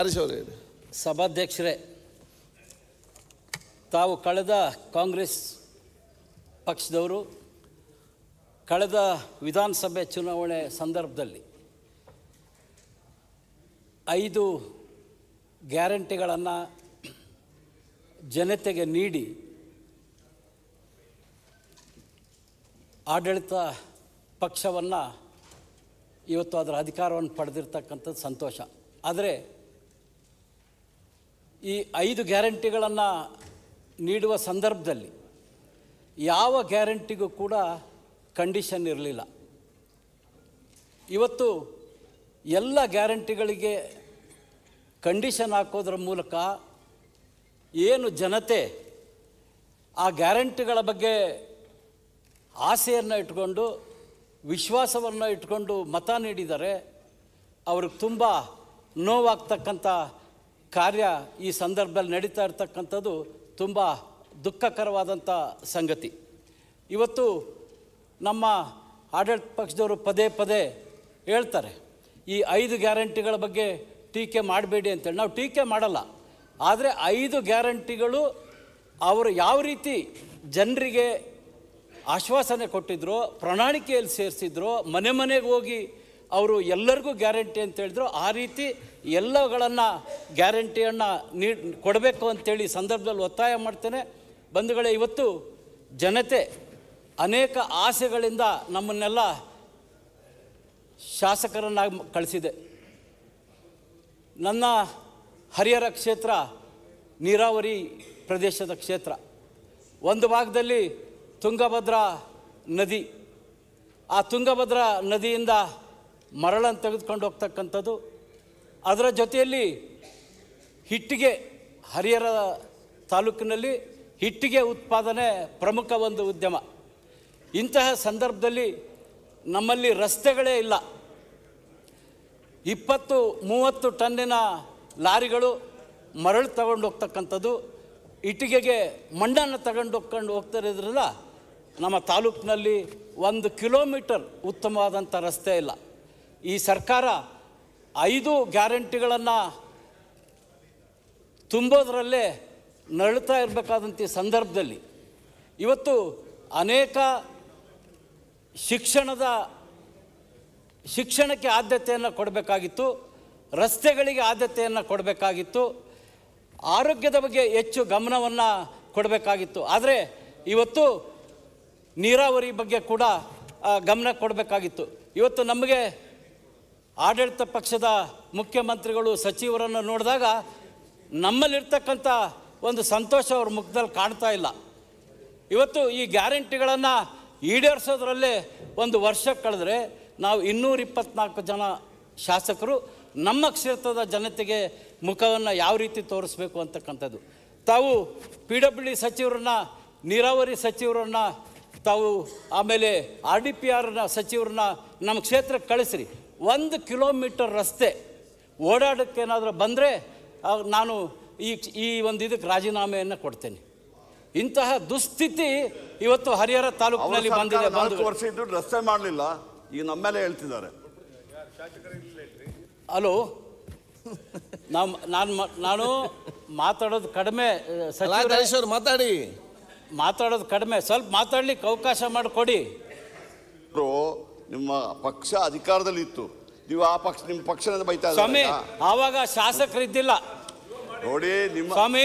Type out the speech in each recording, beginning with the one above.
ಹರೀಶ್ ಸಭಾಧ್ಯಕ್ಷರೇ ತಾವು ಕಳೆದ ಕಾಂಗ್ರೆಸ್ ಪಕ್ಷದವರು ಕಳೆದ ವಿಧಾನಸಭೆ ಚುನಾವಣೆ ಸಂದರ್ಭದಲ್ಲಿ ಐದು ಗ್ಯಾರಂಟಿಗಳನ್ನು ಜನತೆಗೆ ನೀಡಿ ಆಡಳಿತ ಪಕ್ಷವನ್ನು ಇವತ್ತು ಅದರ ಅಧಿಕಾರವನ್ನು ಪಡೆದಿರ್ತಕ್ಕಂಥದ್ದು ಸಂತೋಷ ಆದರೆ ಈ ಐದು ಗ್ಯಾರಂಟಿಗಳನ್ನು ನೀಡುವ ಸಂದರ್ಭದಲ್ಲಿ ಯಾವ ಗ್ಯಾರಂಟಿಗೂ ಕೂಡ ಕಂಡೀಷನ್ ಇರಲಿಲ್ಲ ಇವತ್ತು ಎಲ್ಲ ಗ್ಯಾರಂಟಿಗಳಿಗೆ ಕಂಡೀಷನ್ ಹಾಕೋದ್ರ ಮೂಲಕ ಏನು ಜನತೆ ಆ ಗ್ಯಾರಂಟಿಗಳ ಬಗ್ಗೆ ಆಸೆಯನ್ನು ಇಟ್ಕೊಂಡು ವಿಶ್ವಾಸವನ್ನು ಇಟ್ಕೊಂಡು ಮತ ನೀಡಿದರೆ ಅವ್ರಿಗೆ ತುಂಬ ನೋವಾಗ್ತಕ್ಕಂಥ ಕಾರ್ಯ ಈ ಸಂದರ್ಭದಲ್ಲಿ ನಡೀತಾ ಇರ್ತಕ್ಕಂಥದ್ದು ತುಂಬ ದುಃಖಕರವಾದಂಥ ಸಂಗತಿ ಇವತ್ತು ನಮ್ಮ ಆಡಳಿತ ಪಕ್ಷದವರು ಪದೇ ಪದೇ ಹೇಳ್ತಾರೆ ಈ ಐದು ಗ್ಯಾರಂಟಿಗಳ ಬಗ್ಗೆ ಟೀಕೆ ಮಾಡಬೇಡಿ ಅಂತೇಳಿ ನಾವು ಟೀಕೆ ಮಾಡಲ್ಲ ಆದರೆ ಐದು ಗ್ಯಾರಂಟಿಗಳು ಅವರು ಯಾವ ರೀತಿ ಜನರಿಗೆ ಆಶ್ವಾಸನೆ ಕೊಟ್ಟಿದ್ರು ಪ್ರಣಾಳಿಕೆಯಲ್ಲಿ ಸೇರಿಸಿದ್ರು ಮನೆ ಮನೆಗೆ ಹೋಗಿ ಅವರು ಎಲ್ಲರಿಗೂ ಗ್ಯಾರಂಟಿ ಅಂತ ಹೇಳಿದ್ರು ಆ ರೀತಿ ಎಲ್ಲಗಳನ್ನು ಗ್ಯಾರಂಟಿಯನ್ನು ನೀ ಕೊಡಬೇಕು ಅಂತೇಳಿ ಸಂದರ್ಭದಲ್ಲಿ ಒತ್ತಾಯ ಮಾಡ್ತೇನೆ ಬಂಧುಗಳೇ ಇವತ್ತು ಜನತೆ ಅನೇಕ ಆಸೆಗಳಿಂದ ನಮ್ಮನ್ನೆಲ್ಲ ಶಾಸಕರನ್ನಾಗಿ ಕಳಿಸಿದೆ ನನ್ನ ಹರಿಹರ ಕ್ಷೇತ್ರ ನೀರಾವರಿ ಪ್ರದೇಶದ ಕ್ಷೇತ್ರ ಒಂದು ಭಾಗದಲ್ಲಿ ತುಂಗಭದ್ರಾ ನದಿ ಆ ತುಂಗಭದ್ರಾ ನದಿಯಿಂದ ಮರಳನ್ನು ತೆಗೆದುಕೊಂಡು ಹೋಗ್ತಕ್ಕಂಥದ್ದು ಅದರ ಜೊತೆಯಲ್ಲಿ ಹಿಟ್ಟಿಗೆ ಹರಿಹರ ತಾಲೂಕಿನಲ್ಲಿ ಹಿಟ್ಟಿಗೆ ಉತ್ಪಾದನೆ ಪ್ರಮುಖ ಒಂದು ಉದ್ಯಮ ಇಂತಹ ಸಂದರ್ಭದಲ್ಲಿ ನಮ್ಮಲ್ಲಿ ರಸ್ತೆಗಳೇ ಇಲ್ಲ ಇಪ್ಪತ್ತು ಮೂವತ್ತು ಟನ್ನಿನ ಲಾರಿಗಳು ಮರಳು ತಗೊಂಡು ಹೋಗ್ತಕ್ಕಂಥದ್ದು ಇಟ್ಟಿಗೆಗೆ ಮಣ್ಣನ್ನು ತಗೊಂಡು ಹೋಗ್ಕೊಂಡು ಹೋಗ್ತಿರೋದ್ರಿಂದ ನಮ್ಮ ತಾಲೂಕಿನಲ್ಲಿ ಒಂದು ಕಿಲೋಮೀಟರ್ ಉತ್ತಮವಾದಂಥ ರಸ್ತೆ ಇಲ್ಲ ಈ ಸರ್ಕಾರ ಐದು ಗ್ಯಾರಂಟಿಗಳನ್ನು ತುಂಬೋದರಲ್ಲೇ ನರಳುತ್ತಾ ಇರಬೇಕಾದಂಥ ಸಂದರ್ಭದಲ್ಲಿ ಇವತ್ತು ಅನೇಕ ಶಿಕ್ಷಣದ ಶಿಕ್ಷಣಕ್ಕೆ ಆದ್ಯತೆಯನ್ನು ಕೊಡಬೇಕಾಗಿತ್ತು ರಸ್ತೆಗಳಿಗೆ ಆದ್ಯತೆಯನ್ನು ಕೊಡಬೇಕಾಗಿತ್ತು ಆರೋಗ್ಯದ ಬಗ್ಗೆ ಹೆಚ್ಚು ಗಮನವನ್ನು ಕೊಡಬೇಕಾಗಿತ್ತು ಆದರೆ ಇವತ್ತು ನೀರಾವರಿ ಬಗ್ಗೆ ಕೂಡ ಗಮನ ಕೊಡಬೇಕಾಗಿತ್ತು ಇವತ್ತು ನಮಗೆ ಆಡಳಿತ ಪಕ್ಷದ ಮುಖ್ಯಮಂತ್ರಿಗಳು ಸಚಿವರನ್ನು ನೋಡಿದಾಗ ನಮ್ಮಲ್ಲಿರ್ತಕ್ಕಂಥ ಒಂದು ಸಂತೋಷ ಅವ್ರ ಮುಖದಲ್ಲಿ ಕಾಣ್ತಾ ಇಲ್ಲ ಇವತ್ತು ಈ ಗ್ಯಾರಂಟಿಗಳನ್ನು ಈಡೇರಿಸೋದ್ರಲ್ಲೇ ಒಂದು ವರ್ಷ ಕಳೆದ್ರೆ ನಾವು ಇನ್ನೂರ ಇಪ್ಪತ್ನಾಲ್ಕು ಜನ ಶಾಸಕರು ನಮ್ಮ ಕ್ಷೇತ್ರದ ಜನತೆಗೆ ಮುಖವನ್ನು ಯಾವ ರೀತಿ ತೋರಿಸ್ಬೇಕು ಅಂತಕ್ಕಂಥದ್ದು ತಾವು ಪಿ ಡಬ್ಲ್ಯೂ ಡಿ ಸಚಿವರನ್ನ ನೀರಾವರಿ ಸಚಿವರನ್ನ ತಾವು ಆಮೇಲೆ ಆರ್ ಡಿ ಪಿ ಆರ್ನ ಸಚಿವರನ್ನ ನಮ್ಮ ಕ್ಷೇತ್ರಕ್ಕೆ ಕಳಿಸ್ರಿ ಒಂದು ಕಿಲೋಮೀಟರ್ ರಸ್ತೆ ಓಡಾಡೋಕ್ಕೇನಾದರೂ ಬಂದರೆ ನಾನು ಈ ಈ ಒಂದು ಇದಕ್ಕೆ ರಾಜೀನಾಮೆಯನ್ನು ಕೊಡ್ತೇನೆ ಇಂತಹ ದುಸ್ಥಿತಿ ಇವತ್ತು ಹರಿಹರ ತಾಲೂಕಿನಲ್ಲಿ ಬಂದಿದೆ ವರ್ಷ ಇದ್ದು ರಸ್ತೆ ಮಾಡಲಿಲ್ಲ ಈಗ ನಮ್ಮೇಲೆ ಹೇಳ್ತಿದ್ದಾರೆ ಅಲೋ ನಮ್ಮ ನಾನು ನಾನು ಮಾತಾಡೋದು ಕಡಿಮೆ ಮಾತಾಡಿ ಮಾತಾಡೋದು ಕಡಿಮೆ ಸ್ವಲ್ಪ ಮಾತಾಡ್ಲಿಕ್ಕೆ ಅವಕಾಶ ಮಾಡಿಕೊಡಿ ನಿಮ್ಮ ಪಕ್ಷ ಅಧಿಕಾರದಲ್ಲಿ ಇತ್ತು ನೀವು ಆ ಪಕ್ಷ ನಿಮ್ಮ ಪಕ್ಷ ಬೈತಾ ಸ್ವಾಮಿ ಆವಾಗ ಶಾಸಕರು ಇದ್ದಿಲ್ಲ ನೋಡಿ ನಿಮ್ಮ ಸ್ವಾಮಿ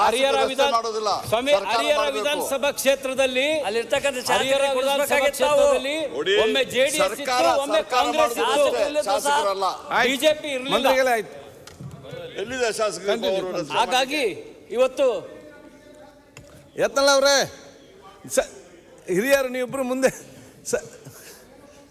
ಹರಿಹರ ಮಾಡೋದಿಲ್ಲ ಸ್ವಾಮಿ ಹರಿಹರ ವಿಧಾನಸಭಾ ಕ್ಷೇತ್ರದಲ್ಲಿ ಅಲ್ಲಿರ್ತಕ್ಕಂಥ ಹರಿಹರ ವಿಧಾನಸಭಾ ಕ್ಷೇತ್ರದಲ್ಲಿ ಒಮ್ಮೆ ಜೆಡಿಎಸ್ ಇತ್ತು ಒಮ್ಮೆ ಕಾಂಗ್ರೆಸ್ ಇತ್ತು ಬಿಜೆಪಿ ಇರಲಿಲ್ಲ ಎಲ್ಲಿದೆ ಶಾಸಕರು ಹಾಗಾಗಿ ಇವತ್ತು ಎತ್ತಲ್ಲ ಅವರೇ ಸ ಹಿರಿಯರು ನೀವಿಬ್ರು ಮುಂದೆ ಸ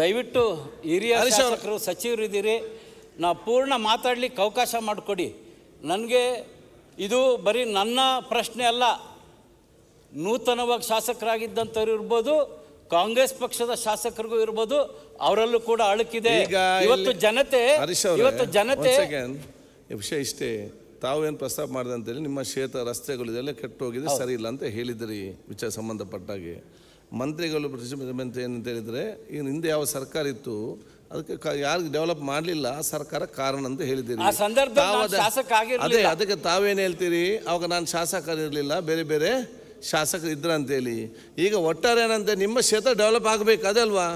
ದಯವಿಟ್ಟು ಹಿರಿಯ ಶಾಸಕರು ಸಚಿವರು ಇದ್ದೀರಿ ನಾವು ಪೂರ್ಣ ಮಾತಾಡಲಿಕ್ಕೆ ಅವಕಾಶ ಮಾಡಿಕೊಡಿ ನನಗೆ ಇದು ಬರೀ ನನ್ನ ಪ್ರಶ್ನೆ ಅಲ್ಲ ನೂತನವಾಗಿ ಶಾಸಕರಾಗಿದ್ದಂಥವ್ರು ಇರ್ಬೋದು ಕಾಂಗ್ರೆಸ್ ಪಕ್ಷದ ಶಾಸಕರಿಗೂ ಇರ್ಬೋದು ಅವರಲ್ಲೂ ಕೂಡ ಅಳುಕಿದೆ ಇವತ್ತು ಜನತೆ ಇವತ್ತು ಜನತೆ ವಿಷಯ ಇಷ್ಟೇ ತಾವೇನು ಪ್ರಸ್ತಾಪ ಮಾಡಿದೆ ಅಂತೇಳಿ ನಿಮ್ಮ ಕ್ಷೇತ್ರ ರಸ್ತೆಗಳು ಇದೆಲ್ಲ ಕೆಟ್ಟೋಗಿದೆ ಸರಿ ಇಲ್ಲ ಅಂತ ಹೇಳಿದ್ರಿ ವಿಚಾರ ಸಂಬಂಧಪಟ್ಟಾಗೆ ಮಂತ್ರಿಗಳು ಏನು ಏನಂತ ಹೇಳಿದರೆ ಇನ್ನು ಹಿಂದೆ ಯಾವ ಸರ್ಕಾರ ಇತ್ತು ಅದಕ್ಕೆ ಯಾರಿಗೂ ಡೆವಲಪ್ ಮಾಡಲಿಲ್ಲ ಸರ್ಕಾರ ಕಾರಣ ಅಂತ ಹೇಳಿದ್ದೀರಿ ಅದೇ ಅದಕ್ಕೆ ತಾವೇನು ಹೇಳ್ತೀರಿ ಅವಾಗ ನಾನು ಶಾಸಕರಿರಲಿಲ್ಲ ಬೇರೆ ಬೇರೆ ಶಾಸಕರು ಇದ್ರ ಅಂತೇಳಿ ಈಗ ಒಟ್ಟಾರೆ ಏನಂತೆ ನಿಮ್ಮ ಕ್ಷೇತ್ರ ಡೆವಲಪ್ ಆಗಬೇಕು ಅದಲ್ವಾ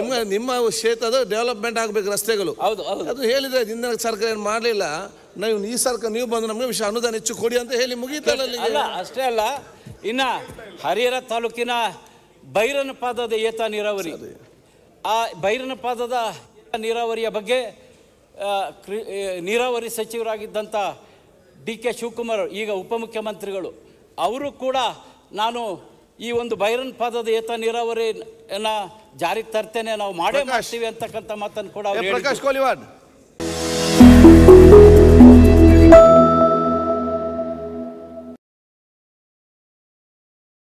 ನಿಮ್ಮ ನಿಮ್ಮ ಕ್ಷೇತ್ರದ ಡೆವಲಪ್ಮೆಂಟ್ ಆಗಬೇಕು ರಸ್ತೆಗಳು ಹೌದು ಅದು ಹೇಳಿದ್ರೆ ನಿನ್ನ ಸರ್ಕಾರ ಏನು ಮಾಡಲಿಲ್ಲ ನೀವು ಈ ಸರ್ಕಾರ ನೀವು ಬಂದು ನಮಗೆ ವಿಷಯ ಅನುದಾನ ಹೆಚ್ಚು ಕೊಡಿ ಅಂತ ಹೇಳಿ ಮುಗೀತಲ್ಲ ಅಷ್ಟೇ ಅಲ್ಲ ಇನ್ನು ಹರಿಹರ ತಾಲೂಕಿನ ಬೈರನ ಪಾದದ ಏತ ನೀರಾವರಿ ಆ ಬೈರನ ಪಾದದ ನೀರಾವರಿಯ ಬಗ್ಗೆ ನೀರಾವರಿ ಸಚಿವರಾಗಿದ್ದಂಥ ಡಿ ಕೆ ಶಿವಕುಮಾರ್ ಈಗ ಉಪಮುಖ್ಯಮಂತ್ರಿಗಳು ಅವರು ಕೂಡ ನಾನು ಈ ಒಂದು ಬೈರನ್ ಪಾದದ ಏತ ನೀರಾವರಿಯನ್ನು ಜಾರಿಗೆ ತರ್ತೇನೆ ನಾವು ಮಾಡೇ ಮಾಡ್ತೀವಿ ಅಂತಕ್ಕಂಥ ಮಾತನ್ನು ಕೂಡ